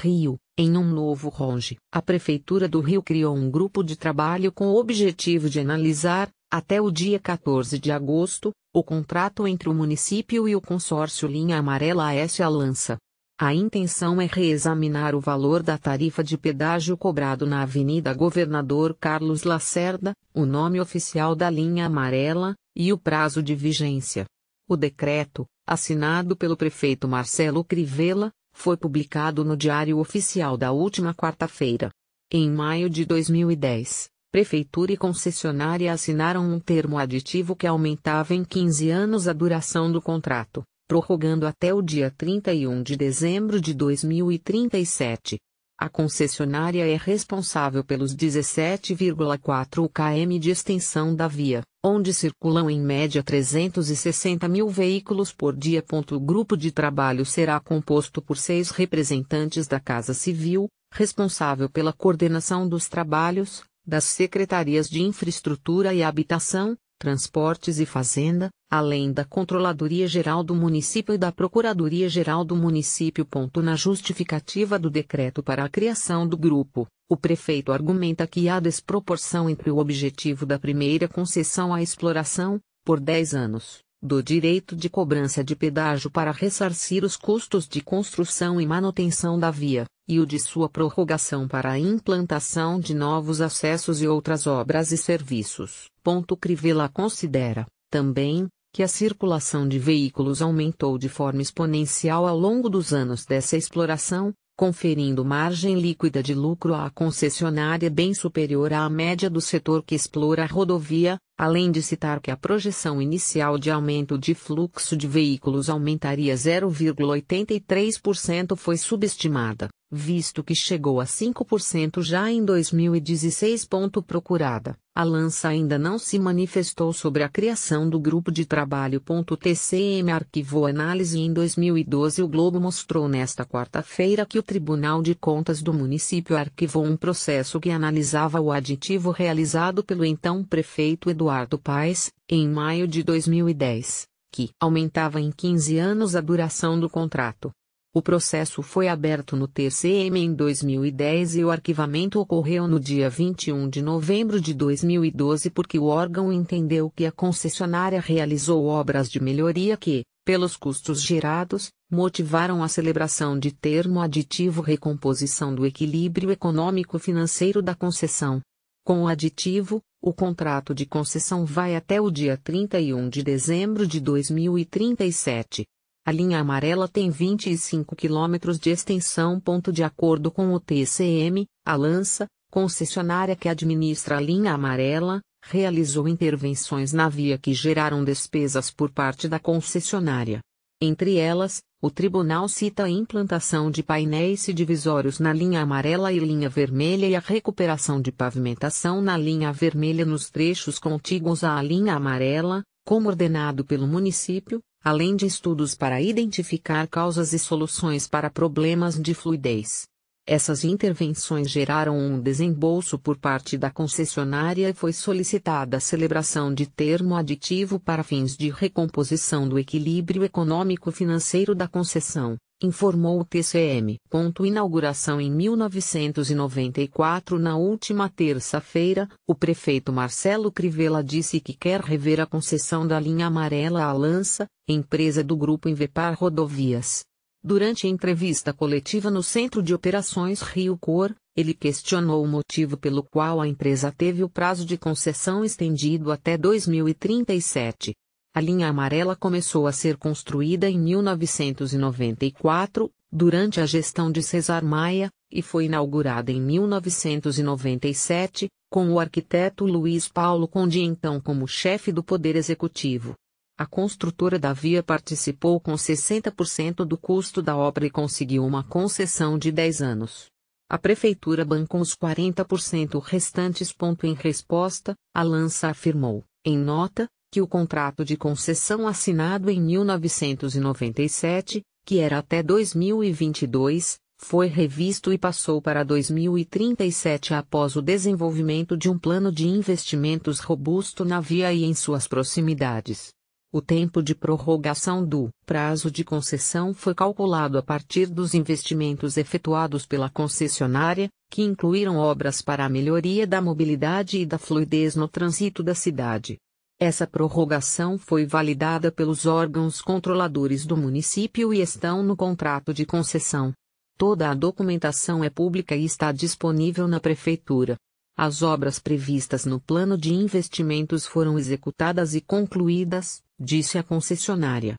Rio, em um novo ronge. A Prefeitura do Rio criou um grupo de trabalho com o objetivo de analisar, até o dia 14 de agosto, o contrato entre o município e o consórcio Linha Amarela s Alança. A intenção é reexaminar o valor da tarifa de pedágio cobrado na Avenida Governador Carlos Lacerda, o nome oficial da linha amarela, e o prazo de vigência. O decreto, assinado pelo prefeito Marcelo Crivella, foi publicado no Diário Oficial da última quarta-feira. Em maio de 2010, Prefeitura e concessionária assinaram um termo aditivo que aumentava em 15 anos a duração do contrato, prorrogando até o dia 31 de dezembro de 2037. A concessionária é responsável pelos 17,4 km de extensão da via, onde circulam em média 360 mil veículos por dia. O grupo de trabalho será composto por seis representantes da Casa Civil, responsável pela coordenação dos trabalhos, das secretarias de Infraestrutura e Habitação, Transportes e Fazenda, além da Controladoria Geral do Município e da Procuradoria Geral do Município. Na justificativa do decreto para a criação do grupo, o prefeito argumenta que há desproporção entre o objetivo da primeira concessão à exploração, por 10 anos, do direito de cobrança de pedágio para ressarcir os custos de construção e manutenção da via, e o de sua prorrogação para a implantação de novos acessos e outras obras e serviços. Ponto Crivella considera, também, que a circulação de veículos aumentou de forma exponencial ao longo dos anos dessa exploração, conferindo margem líquida de lucro à concessionária bem superior à média do setor que explora a rodovia, além de citar que a projeção inicial de aumento de fluxo de veículos aumentaria 0,83% foi subestimada, visto que chegou a 5% já em 2016. Procurada a lança ainda não se manifestou sobre a criação do grupo de trabalho. TCM arquivou análise em 2012. O Globo mostrou nesta quarta-feira que o Tribunal de Contas do município arquivou um processo que analisava o aditivo realizado pelo então prefeito Eduardo Paes, em maio de 2010, que aumentava em 15 anos a duração do contrato. O processo foi aberto no TCM em 2010 e o arquivamento ocorreu no dia 21 de novembro de 2012 porque o órgão entendeu que a concessionária realizou obras de melhoria que, pelos custos gerados, motivaram a celebração de termo aditivo recomposição do equilíbrio econômico-financeiro da concessão. Com o aditivo, o contrato de concessão vai até o dia 31 de dezembro de 2037. A linha amarela tem 25 quilômetros de extensão. De acordo com o TCM, a Lança, concessionária que administra a linha amarela, realizou intervenções na via que geraram despesas por parte da concessionária. Entre elas, o tribunal cita a implantação de painéis e divisórios na linha amarela e linha vermelha e a recuperação de pavimentação na linha vermelha nos trechos contíguos à linha amarela, como ordenado pelo município, além de estudos para identificar causas e soluções para problemas de fluidez. Essas intervenções geraram um desembolso por parte da concessionária e foi solicitada a celebração de termo aditivo para fins de recomposição do equilíbrio econômico-financeiro da concessão informou o TCM. Ponto inauguração em 1994 Na última terça-feira, o prefeito Marcelo Crivella disse que quer rever a concessão da linha amarela à Lança, empresa do grupo Invepar Rodovias. Durante entrevista coletiva no Centro de Operações Rio Cor, ele questionou o motivo pelo qual a empresa teve o prazo de concessão estendido até 2037. A linha amarela começou a ser construída em 1994, durante a gestão de Cesar Maia, e foi inaugurada em 1997, com o arquiteto Luiz Paulo Conde então como chefe do Poder Executivo. A construtora da via participou com 60% do custo da obra e conseguiu uma concessão de 10 anos. A prefeitura bancou os 40% restantes. Em resposta, a Lança afirmou, em nota, que o contrato de concessão assinado em 1997, que era até 2022, foi revisto e passou para 2037 após o desenvolvimento de um plano de investimentos robusto na via e em suas proximidades. O tempo de prorrogação do prazo de concessão foi calculado a partir dos investimentos efetuados pela concessionária, que incluíram obras para a melhoria da mobilidade e da fluidez no trânsito da cidade. Essa prorrogação foi validada pelos órgãos controladores do município e estão no contrato de concessão. Toda a documentação é pública e está disponível na prefeitura. As obras previstas no plano de investimentos foram executadas e concluídas, disse a concessionária.